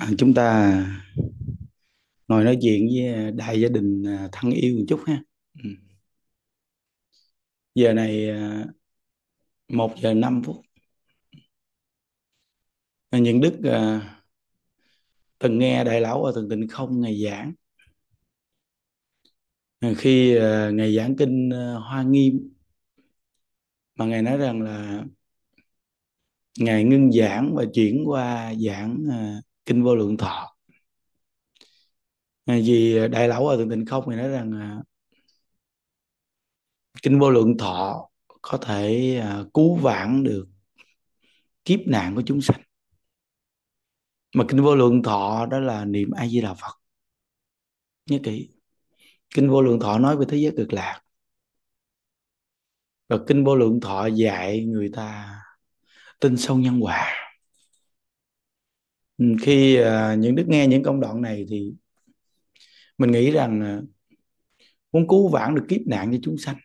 À, chúng ta ngồi nói chuyện với đại gia đình à, thân yêu một chút ha ừ. giờ này à, một giờ năm phút những đức từng nghe đại lão ở từng tịnh không ngày giảng khi ngày giảng kinh hoa nghiêm mà ngài nói rằng là ngài ngưng giảng và chuyển qua giảng kinh vô lượng thọ à, vì đại lão ở thượng tịnh không thì nói rằng à, kinh vô lượng thọ có thể à, cứu vãn được kiếp nạn của chúng sanh mà kinh vô lượng thọ đó là niệm a di đà phật nhớ kỹ kinh vô lượng thọ nói về thế giới cực lạc và kinh vô lượng thọ dạy người ta tin sâu nhân quả Ừ, khi à, những đức nghe những công đoạn này thì mình nghĩ rằng à, muốn cứu vãn được kiếp nạn cho chúng sanh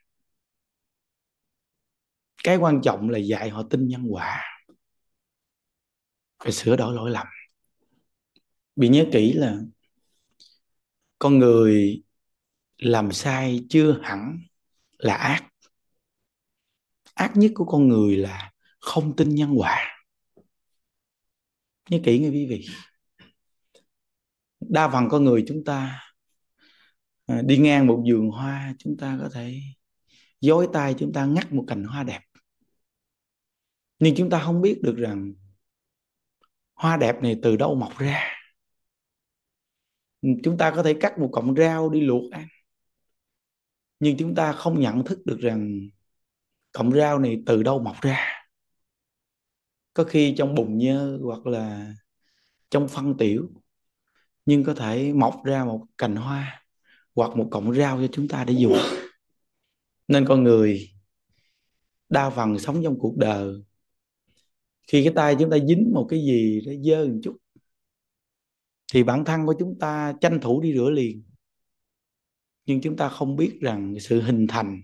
cái quan trọng là dạy họ tin nhân quả phải sửa đổi lỗi lầm bị nhớ kỹ là con người làm sai chưa hẳn là ác ác nhất của con người là không tin nhân quả như kỹ nghe quý vị đa phần con người chúng ta à, đi ngang một vườn hoa chúng ta có thể dối tay chúng ta ngắt một cành hoa đẹp nhưng chúng ta không biết được rằng hoa đẹp này từ đâu mọc ra chúng ta có thể cắt một cọng rau đi luộc ăn nhưng chúng ta không nhận thức được rằng cọng rau này từ đâu mọc ra có khi trong bùn nhơ hoặc là trong phân tiểu nhưng có thể mọc ra một cành hoa hoặc một cọng rau cho chúng ta để dùng nên con người đa phần sống trong cuộc đời khi cái tay chúng ta dính một cái gì nó dơ một chút thì bản thân của chúng ta tranh thủ đi rửa liền nhưng chúng ta không biết rằng sự hình thành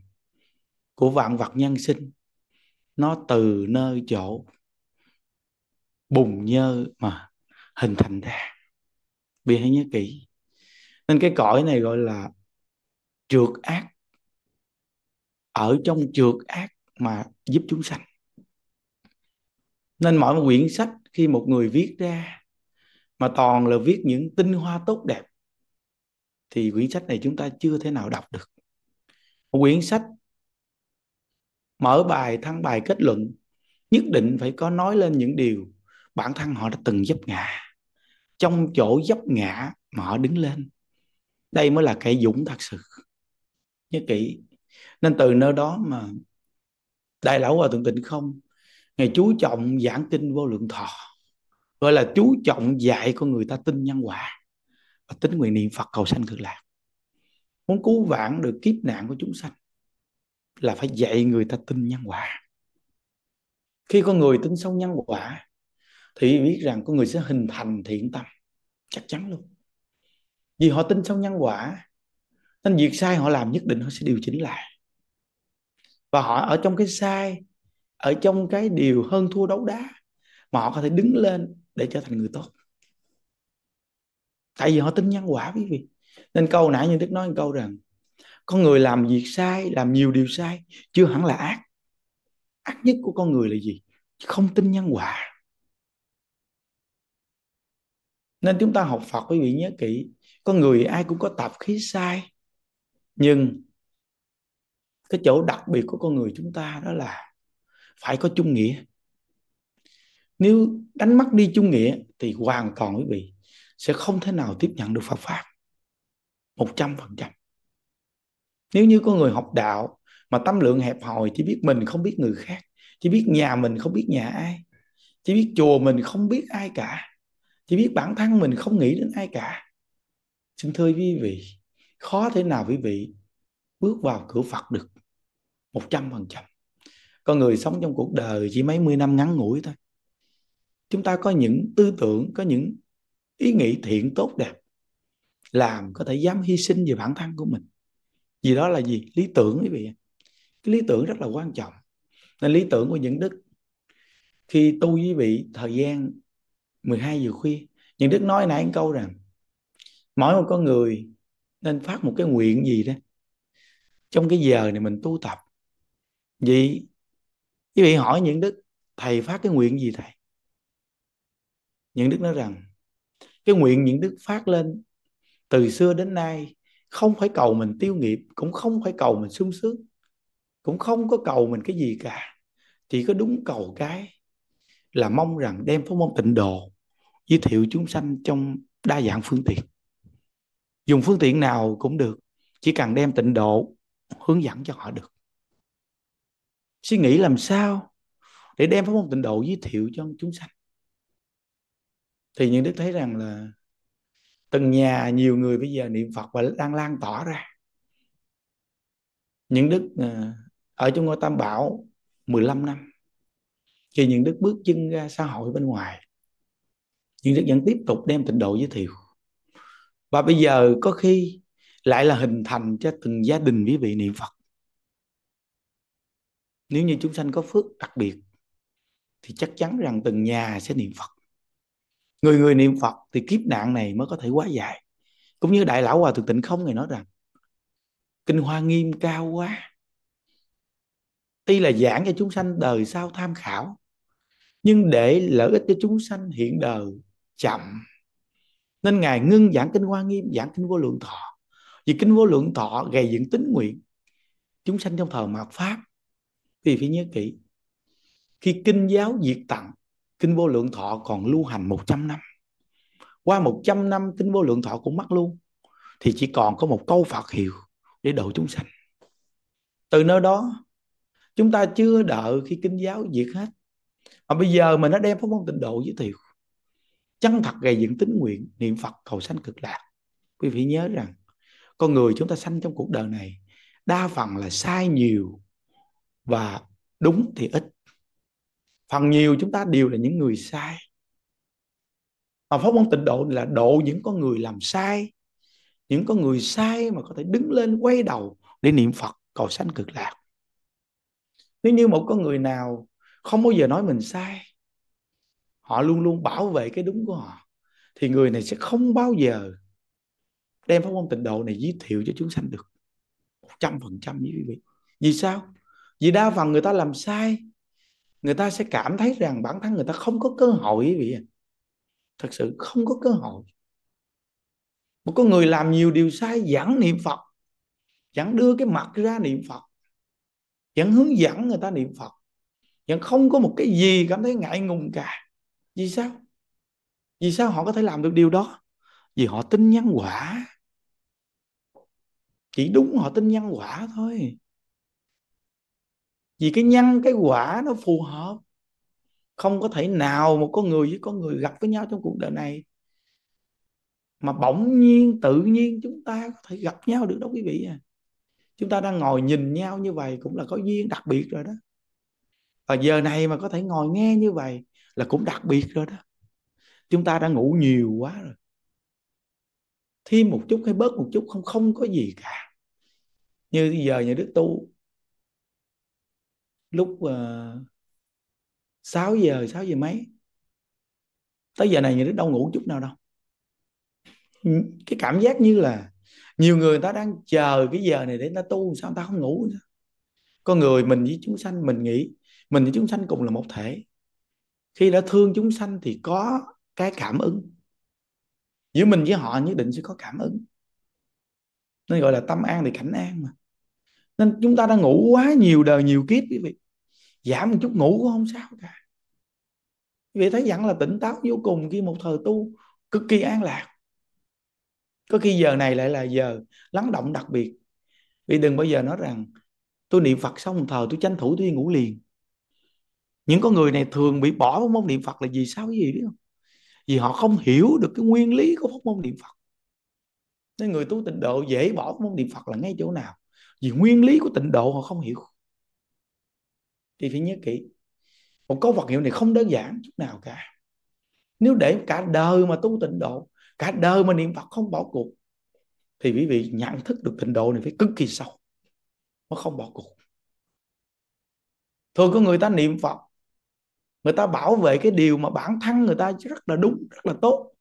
của vạn vật nhân sinh nó từ nơi chỗ bùng nhơ mà hình thành ra vì hãy nhớ kỹ nên cái cõi này gọi là trượt ác ở trong trượt ác mà giúp chúng sanh nên mỗi một quyển sách khi một người viết ra mà toàn là viết những tinh hoa tốt đẹp thì quyển sách này chúng ta chưa thể nào đọc được một quyển sách mở bài thăng bài kết luận nhất định phải có nói lên những điều bản thân họ đã từng dấp ngã trong chỗ dấp ngã mà họ đứng lên đây mới là cái dũng thật sự nhớ kỹ nên từ nơi đó mà đại lão hòa thượng tịnh không ngày chú trọng giảng kinh vô lượng thọ gọi là chú trọng dạy con người ta tin nhân quả và tính nguyện niệm phật cầu sanh cực lạc muốn cứu vãn được kiếp nạn của chúng sanh là phải dạy người ta tin nhân quả khi con người tin sâu nhân quả thì biết rằng con người sẽ hình thành thiện tâm chắc chắn luôn vì họ tin sâu nhân quả nên việc sai họ làm nhất định họ sẽ điều chỉnh lại và họ ở trong cái sai ở trong cái điều hơn thua đấu đá mà họ có thể đứng lên để trở thành người tốt tại vì họ tin nhân quả quý vị nên câu nãy như đức nói một câu rằng con người làm việc sai làm nhiều điều sai chưa hẳn là ác ác nhất của con người là gì không tin nhân quả nên chúng ta học Phật quý vị nhớ kỹ con người ai cũng có tạp khí sai nhưng cái chỗ đặc biệt của con người chúng ta đó là phải có chung nghĩa nếu đánh mất đi chung nghĩa thì hoàn toàn quý vị sẽ không thể nào tiếp nhận được Phật pháp một trăm phần trăm nếu như có người học đạo mà tâm lượng hẹp hòi chỉ biết mình không biết người khác chỉ biết nhà mình không biết nhà ai chỉ biết chùa mình không biết ai cả chỉ biết bản thân mình không nghĩ đến ai cả xin thưa quý vị khó thế nào quý vị bước vào cửa Phật được một trăm phần trăm con người sống trong cuộc đời chỉ mấy mươi năm ngắn ngủi thôi chúng ta có những tư tưởng có những ý nghĩ thiện tốt đẹp làm có thể dám hy sinh về bản thân của mình vì đó là gì lý tưởng quý vị cái lý tưởng rất là quan trọng nên lý tưởng của những đức khi tu quý vị thời gian 12 giờ khuya những đức nói nãy câu rằng mỗi một con người nên phát một cái nguyện gì đó trong cái giờ này mình tu tập vậy quý vị hỏi những đức thầy phát cái nguyện gì thầy những đức nói rằng cái nguyện những đức phát lên từ xưa đến nay không phải cầu mình tiêu nghiệp cũng không phải cầu mình sung sướng cũng không có cầu mình cái gì cả chỉ có đúng cầu cái là mong rằng đem pháp môn tịnh độ giới thiệu chúng sanh trong đa dạng phương tiện dùng phương tiện nào cũng được chỉ cần đem tịnh độ hướng dẫn cho họ được suy nghĩ làm sao để đem pháp môn tịnh độ giới thiệu cho chúng sanh thì những đức thấy rằng là từng nhà nhiều người bây giờ niệm phật và đang lan tỏa ra những đức à, ở trong ngôi tam bảo 15 năm khi những đức bước chân ra xã hội bên ngoài những đức vẫn tiếp tục đem tịnh độ giới thiệu và bây giờ có khi lại là hình thành cho từng gia đình quý vị niệm phật nếu như chúng sanh có phước đặc biệt thì chắc chắn rằng từng nhà sẽ niệm phật người người niệm phật thì kiếp nạn này mới có thể quá dài cũng như đại lão hòa thượng tịnh không người nói rằng kinh hoa nghiêm cao quá tuy là giảng cho chúng sanh đời sau tham khảo nhưng để lợi ích cho chúng sanh hiện đời chậm nên ngài ngưng giảng kinh hoa nghiêm giảng kinh vô lượng thọ vì kinh vô lượng thọ gây dựng tính nguyện chúng sanh trong thời mạt pháp thì phải nhớ kỹ khi kinh giáo diệt tặng kinh vô lượng thọ còn lưu hành 100 năm qua 100 năm kinh vô lượng thọ cũng mất luôn thì chỉ còn có một câu Phật hiệu để độ chúng sanh từ nơi đó chúng ta chưa đợi khi kinh giáo diệt hết mà bây giờ mình nó đem pháp môn tịnh độ giới thiệu chân thật gầy dựng tính nguyện niệm phật cầu sanh cực lạc quý vị nhớ rằng con người chúng ta sanh trong cuộc đời này đa phần là sai nhiều và đúng thì ít phần nhiều chúng ta đều là những người sai mà pháp môn tịnh độ là độ những con người làm sai những con người sai mà có thể đứng lên quay đầu để niệm phật cầu sanh cực lạc nếu như một con người nào không bao giờ nói mình sai họ luôn luôn bảo vệ cái đúng của họ thì người này sẽ không bao giờ đem pháp môn tịnh độ này giới thiệu cho chúng sanh được một trăm phần trăm với quý vị vì sao vì đa phần người ta làm sai người ta sẽ cảm thấy rằng bản thân người ta không có cơ hội quý vị thật sự không có cơ hội một con người làm nhiều điều sai giảng niệm phật giảng đưa cái mặt ra niệm phật giảng hướng dẫn người ta niệm phật vẫn không có một cái gì cảm thấy ngại ngùng cả vì sao vì sao họ có thể làm được điều đó vì họ tin nhân quả chỉ đúng họ tin nhân quả thôi vì cái nhân cái quả nó phù hợp không có thể nào một con người với con người gặp với nhau trong cuộc đời này mà bỗng nhiên tự nhiên chúng ta có thể gặp nhau được đó quý vị à chúng ta đang ngồi nhìn nhau như vậy cũng là có duyên đặc biệt rồi đó và giờ này mà có thể ngồi nghe như vậy là cũng đặc biệt rồi đó chúng ta đã ngủ nhiều quá rồi thêm một chút hay bớt một chút không không có gì cả như giờ nhà đức tu lúc ờ, uh, 6 giờ 6 giờ mấy tới giờ này nhà đức đâu ngủ chút nào đâu cái cảm giác như là nhiều người ta đang chờ cái giờ này để ta tu sao ta không ngủ nữa con người mình với chúng sanh mình nghĩ mình với chúng sanh cùng là một thể khi đã thương chúng sanh thì có cái cảm ứng giữa mình với họ nhất định sẽ có cảm ứng nên gọi là tâm an thì cảnh an mà nên chúng ta đã ngủ quá nhiều đời nhiều kiếp quý vị giảm một chút ngủ cũng không sao cả quý vị thấy rằng là tỉnh táo vô cùng khi một thời tu cực kỳ an lạc có khi giờ này lại là giờ lắng động đặc biệt vì đừng bao giờ nói rằng tôi niệm phật xong một thời tôi tranh thủ tôi đi ngủ liền những con người này thường bị bỏ pháp môn niệm phật là vì sao cái gì biết không vì họ không hiểu được cái nguyên lý của pháp môn niệm phật nên người tu tịnh độ dễ bỏ pháp môn niệm phật là ngay chỗ nào vì nguyên lý của tịnh độ họ không hiểu thì phải nhớ kỹ một câu vật hiệu này không đơn giản chút nào cả nếu để cả đời mà tu tịnh độ cả đời mà niệm phật không bỏ cuộc thì quý vị nhận thức được tịnh độ này phải cực kỳ sâu nó không bỏ cuộc thường có người ta niệm phật người ta bảo vệ cái điều mà bản thân người ta rất là đúng rất là tốt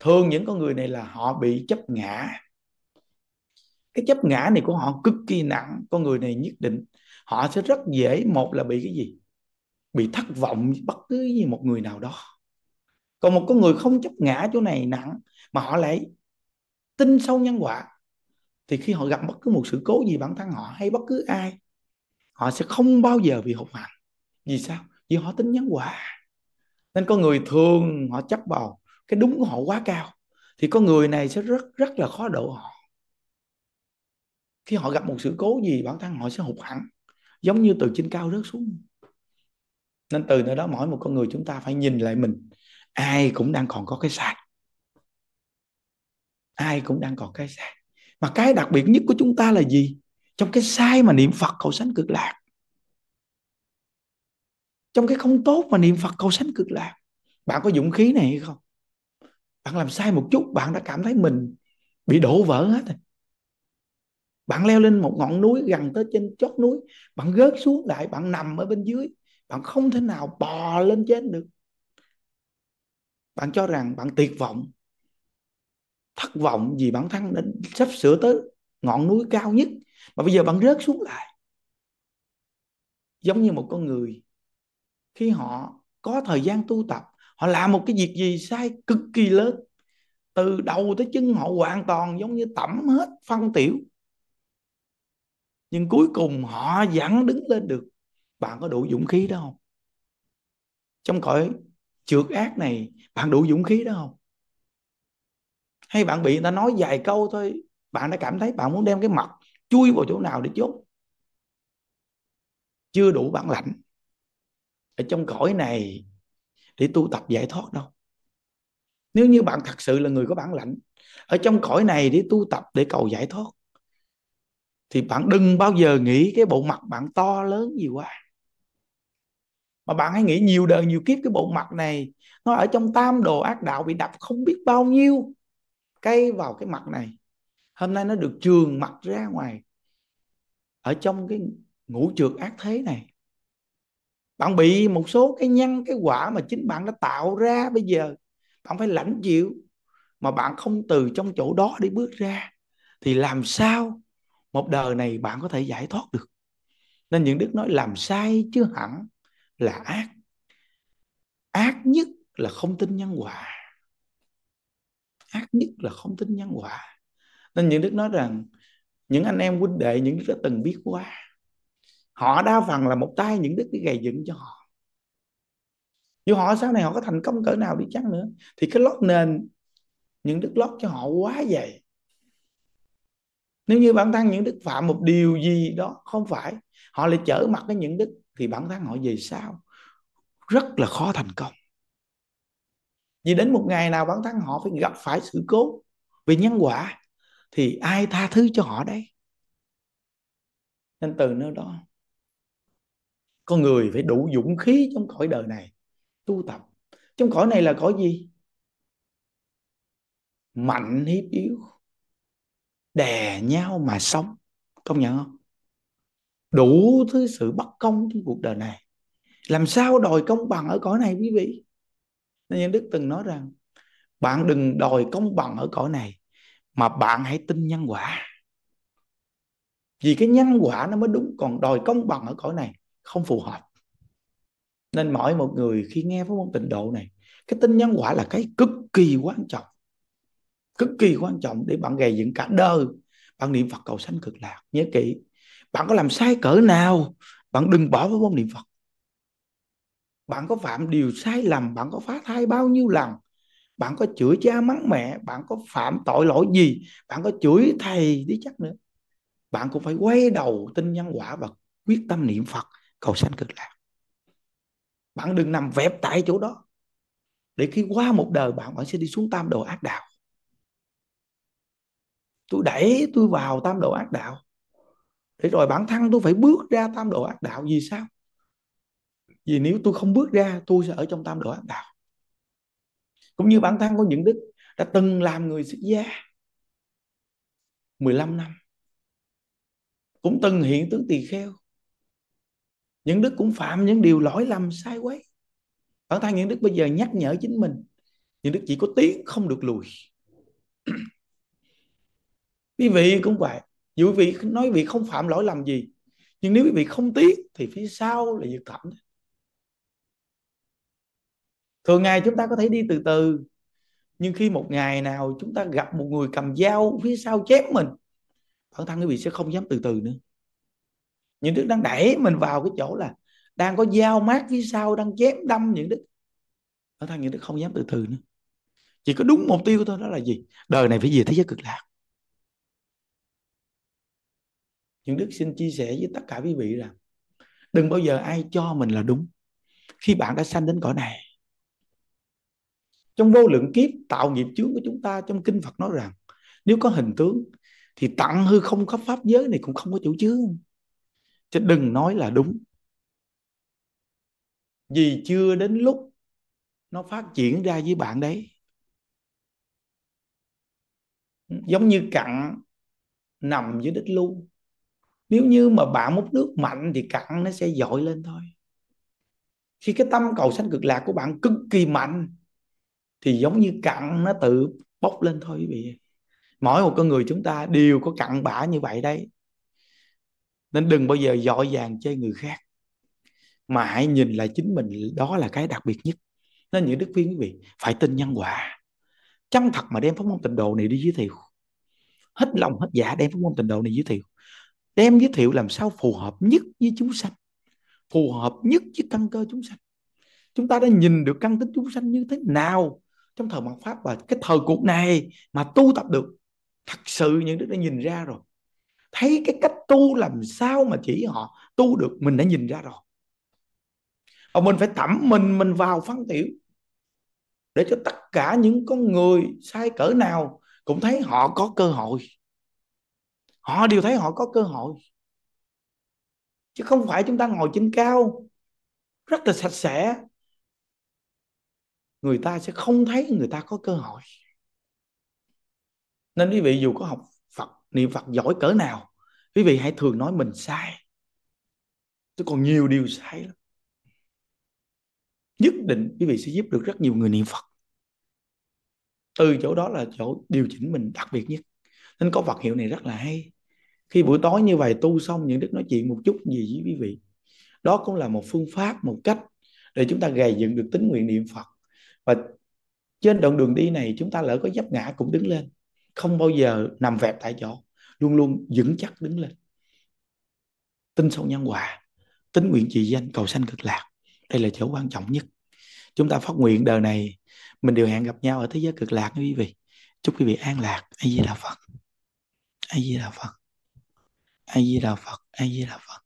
thường những con người này là họ bị chấp ngã cái chấp ngã này của họ cực kỳ nặng con người này nhất định họ sẽ rất dễ một là bị cái gì bị thất vọng bất cứ gì một người nào đó còn một con người không chấp ngã chỗ này nặng mà họ lại tin sâu nhân quả thì khi họ gặp bất cứ một sự cố gì bản thân họ hay bất cứ ai họ sẽ không bao giờ bị hụt hẳn vì sao vì họ tin nhân quả nên có người thường họ chấp vào cái đúng của họ quá cao thì có người này sẽ rất rất là khó độ họ khi họ gặp một sự cố gì bản thân họ sẽ hụt hẳn giống như từ trên cao rớt xuống nên từ nơi đó mỗi một con người chúng ta phải nhìn lại mình ai cũng đang còn có cái sai ai cũng đang còn cái sai mà cái đặc biệt nhất của chúng ta là gì trong cái sai mà niệm phật cầu sanh cực lạc trong cái không tốt mà niệm phật cầu sanh cực lạc bạn có dũng khí này hay không bạn làm sai một chút bạn đã cảm thấy mình bị đổ vỡ hết rồi bạn leo lên một ngọn núi gần tới trên chót núi bạn gớt xuống lại bạn nằm ở bên dưới bạn không thể nào bò lên trên được bạn cho rằng bạn tuyệt vọng thất vọng vì bản thân đã sắp sửa tới ngọn núi cao nhất mà bây giờ bạn rớt xuống lại giống như một con người khi họ có thời gian tu tập họ làm một cái việc gì sai cực kỳ lớn từ đầu tới chân họ hoàn toàn giống như tẩm hết phân tiểu nhưng cuối cùng họ vẫn đứng lên được bạn có đủ dũng khí đó không trong cõi trượt ác này bạn đủ dũng khí đó không hay bạn bị người ta nói vài câu thôi bạn đã cảm thấy bạn muốn đem cái mặt chui vào chỗ nào để chốt chưa đủ bản lãnh ở trong cõi này để tu tập giải thoát đâu nếu như bạn thật sự là người có bản lãnh ở trong cõi này để tu tập để cầu giải thoát thì bạn đừng bao giờ nghĩ cái bộ mặt bạn to lớn gì quá mà bạn hãy nghĩ nhiều đời nhiều kiếp cái bộ mặt này nó ở trong tam đồ ác đạo bị đập không biết bao nhiêu cây vào cái mặt này hôm nay nó được trường mặt ra ngoài ở trong cái ngũ trượt ác thế này bạn bị một số cái nhân cái quả mà chính bạn đã tạo ra bây giờ bạn phải lãnh chịu mà bạn không từ trong chỗ đó để bước ra thì làm sao một đời này bạn có thể giải thoát được nên những đức nói làm sai chứ hẳn là ác ác nhất là không tin nhân quả ác nhất là không tin nhân quả nên những đức nói rằng những anh em huynh đệ những đức đã từng biết qua họ đa phần là một tay những đức đi gầy dựng cho họ dù họ sau này họ có thành công cỡ nào đi chăng nữa thì cái lót nền những đức lót cho họ quá dày nếu như bản thân những đức phạm một điều gì đó không phải họ lại trở mặt với những đức thì bản thân họ về sao rất là khó thành công vì đến một ngày nào bản thân họ phải gặp phải sự cố về nhân quả thì ai tha thứ cho họ đây nên từ nơi đó con người phải đủ dũng khí trong cõi đời này tu tập trong cõi này là cõi gì mạnh hiếp yếu đè nhau mà sống công nhận không đủ thứ sự bất công trong cuộc đời này làm sao đòi công bằng ở cõi này quý vị nên đức từng nói rằng bạn đừng đòi công bằng ở cõi này mà bạn hãy tin nhân quả vì cái nhân quả nó mới đúng còn đòi công bằng ở cõi này không phù hợp nên mỗi một người khi nghe với môn tịnh độ này cái tinh nhân quả là cái cực kỳ quan trọng cực kỳ quan trọng để bạn gầy dựng cả đời bạn niệm phật cầu sanh cực lạc nhớ kỹ bạn có làm sai cỡ nào bạn đừng bỏ với môn niệm phật bạn có phạm điều sai lầm bạn có phá thai bao nhiêu lần bạn có chửi cha mắng mẹ bạn có phạm tội lỗi gì bạn có chửi thầy đi chắc nữa bạn cũng phải quay đầu tin nhân quả và quyết tâm niệm phật cầu sanh cực lạc bạn đừng nằm vẹp tại chỗ đó để khi qua một đời bạn vẫn sẽ đi xuống tam độ ác đạo tôi đẩy tôi vào tam độ ác đạo để rồi bản thân tôi phải bước ra tam độ ác đạo vì sao vì nếu tôi không bước ra tôi sẽ ở trong tam độ ác đạo cũng như bản thân của những đức đã từng làm người xuất gia 15 năm cũng từng hiện tướng tỳ kheo những đức cũng phạm những điều lỗi lầm sai quấy bản thân những đức bây giờ nhắc nhở chính mình những đức chỉ có tiếng không được lùi quý vị cũng vậy dù quý vị nói quý vị không phạm lỗi lầm gì nhưng nếu quý vị không tiếc thì phía sau là dược thẩm thường ngày chúng ta có thể đi từ từ nhưng khi một ngày nào chúng ta gặp một người cầm dao phía sau chém mình bản thân quý vị sẽ không dám từ từ nữa những đức đang đẩy mình vào cái chỗ là đang có dao mát phía sau đang chém đâm những đức nó thằng những đức không dám từ từ nữa chỉ có đúng mục tiêu của tôi đó là gì đời này phải về thế giới cực lạc những đức xin chia sẻ với tất cả quý vị rằng đừng bao giờ ai cho mình là đúng khi bạn đã sanh đến cõi này trong vô lượng kiếp tạo nghiệp chướng của chúng ta trong kinh phật nói rằng nếu có hình tướng thì tặng hư không khắp pháp giới này cũng không có chủ chướng chứ đừng nói là đúng vì chưa đến lúc nó phát triển ra với bạn đấy giống như cặn nằm dưới đất lu, nếu như mà bạn múc nước mạnh thì cặn nó sẽ dội lên thôi khi cái tâm cầu sanh cực lạc của bạn cực kỳ mạnh thì giống như cặn nó tự bốc lên thôi quý vị mỗi một con người chúng ta đều có cặn bã như vậy đấy nên đừng bao giờ dội vàng chơi người khác mà hãy nhìn lại chính mình đó là cái đặc biệt nhất nên những đức viên quý vị phải tin nhân quả chân thật mà đem pháp môn tịnh độ này đi giới thiệu hết lòng hết dạ đem pháp môn tịnh độ này giới thiệu đem giới thiệu làm sao phù hợp nhất với chúng sanh phù hợp nhất với căn cơ chúng sanh chúng ta đã nhìn được căn tính chúng sanh như thế nào trong thời mặt pháp và cái thời cuộc này mà tu tập được thật sự những đức đã nhìn ra rồi thấy cái cách tu làm sao mà chỉ họ tu được mình đã nhìn ra rồi và mình phải thẩm mình mình vào phân tiểu để cho tất cả những con người sai cỡ nào cũng thấy họ có cơ hội họ đều thấy họ có cơ hội chứ không phải chúng ta ngồi trên cao rất là sạch sẽ người ta sẽ không thấy người ta có cơ hội nên quý vị dù có học Phật niệm Phật giỏi cỡ nào quý vị hãy thường nói mình sai tôi còn nhiều điều sai lắm nhất định quý vị sẽ giúp được rất nhiều người niệm phật từ chỗ đó là chỗ điều chỉnh mình đặc biệt nhất nên có vật hiệu này rất là hay khi buổi tối như vậy tu xong những đức nói chuyện một chút gì với quý vị đó cũng là một phương pháp một cách để chúng ta gầy dựng được tính nguyện niệm phật và trên đoạn đường đi này chúng ta lỡ có dấp ngã cũng đứng lên không bao giờ nằm vẹp tại chỗ luôn luôn vững chắc đứng lên tin sâu nhân quả tính nguyện trì danh cầu sanh cực lạc đây là chỗ quan trọng nhất chúng ta phát nguyện đời này mình đều hẹn gặp nhau ở thế giới cực lạc quý vị chúc quý vị an lạc a di đà phật a di đà phật a di đà phật a di đà phật